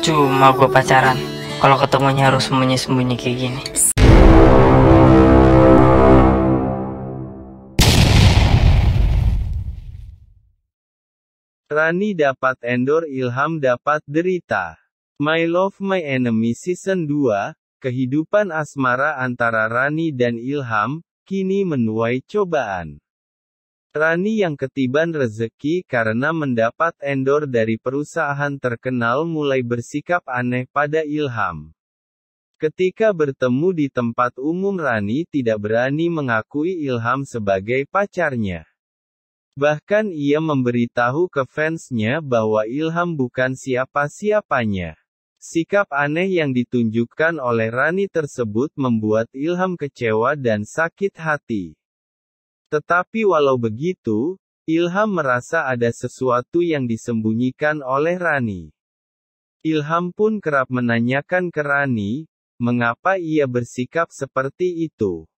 percuma gue pacaran kalau ketemunya harus sembunyi-sembunyi kayak gini. Rani dapat endor Ilham dapat derita. My Love My Enemy Season 2, kehidupan asmara antara Rani dan Ilham, kini menuai cobaan. Rani yang ketiban rezeki karena mendapat endor dari perusahaan terkenal mulai bersikap aneh pada Ilham. Ketika bertemu di tempat umum Rani tidak berani mengakui Ilham sebagai pacarnya. Bahkan ia memberitahu ke fansnya bahwa Ilham bukan siapa-siapanya. Sikap aneh yang ditunjukkan oleh Rani tersebut membuat Ilham kecewa dan sakit hati. Tetapi walau begitu, Ilham merasa ada sesuatu yang disembunyikan oleh Rani. Ilham pun kerap menanyakan ke Rani, mengapa ia bersikap seperti itu.